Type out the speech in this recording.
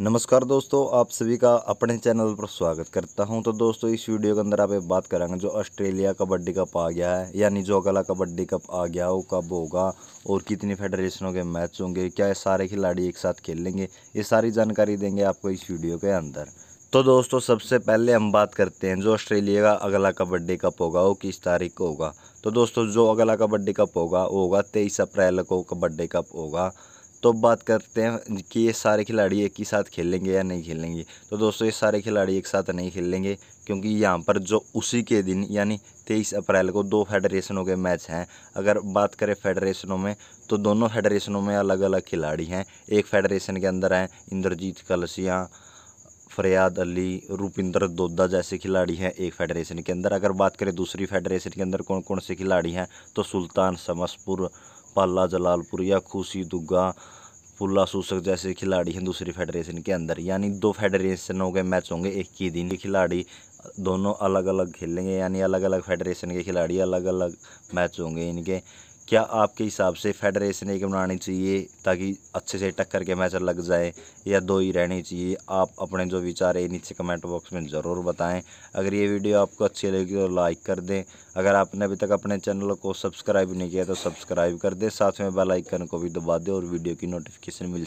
नमस्कार दोस्तों आप सभी का अपने चैनल पर स्वागत करता हूं तो दोस्तों इस वीडियो के अंदर आप एक बात करेंगे जो ऑस्ट्रेलिया कबड्डी कप आ गया है यानी जो अगला कबड्डी कप आ गया वो कब होगा और कितनी फेडरेशनों के मैच होंगे क्या सारे खिलाड़ी एक साथ खेलेंगे ये सारी जानकारी देंगे आपको इस वीडियो के अंदर तो दोस्तों सबसे पहले हम बात करते हैं जो ऑस्ट्रेलिया का अगला कबड्डी कप होगा वो किस तारीख को होगा तो दोस्तों जो अगला कबड्डी कप होगा वो होगा तेईस अप्रैल को कबड्डी कप होगा तो बात करते हैं कि ये सारे खिलाड़ी एक ही साथ खेलेंगे या नहीं खेलेंगे तो दोस्तों ये सारे खिलाड़ी एक साथ नहीं खेलेंगे क्योंकि यहाँ पर जो उसी के दिन यानी तेईस अप्रैल को दो फेडरेशनों के मैच हैं अगर बात करें फेडरेशनों में तो दोनों फेडरेशनों में अलग अलग खिलाड़ी हैं एक फेडरेशन के अंदर हैं इंद्रजीत कलसिया फरियाद अली रुपिंदर दोदा जैसे खिलाड़ी हैं एक फेडरेशन के अंदर अगर बात करें दूसरी फेडरेशन के अंदर कौन कौन से खिलाड़ी हैं तो सुल्तान समसपुर पाला जलालपुरिया खूसी दुग्गा पुल्ला सूसक जैसे खिलाड़ी हैं दूसरी फेडरेशन के अंदर यानी दो फेडरेशनों के मैच होंगे एक ही दिन के खिलाड़ी दोनों अलग अलग खेलेंगे यानी अलग अलग फेडरेशन के खिलाड़ी अलग अलग मैच होंगे इनके क्या आपके हिसाब से फेडरेशन एक बनानी चाहिए ताकि अच्छे से टक्कर के मैच लग जाए या दो ही रहने चाहिए आप अपने जो विचार है नीचे कमेंट बॉक्स में ज़रूर बताएं अगर ये वीडियो आपको अच्छी लगी तो लाइक कर दें अगर आपने अभी तक अपने चैनल को सब्सक्राइब नहीं किया तो सब्सक्राइब कर दें साथ में बेलाइकन को भी दबा दें और वीडियो की नोटिफिकेशन मिल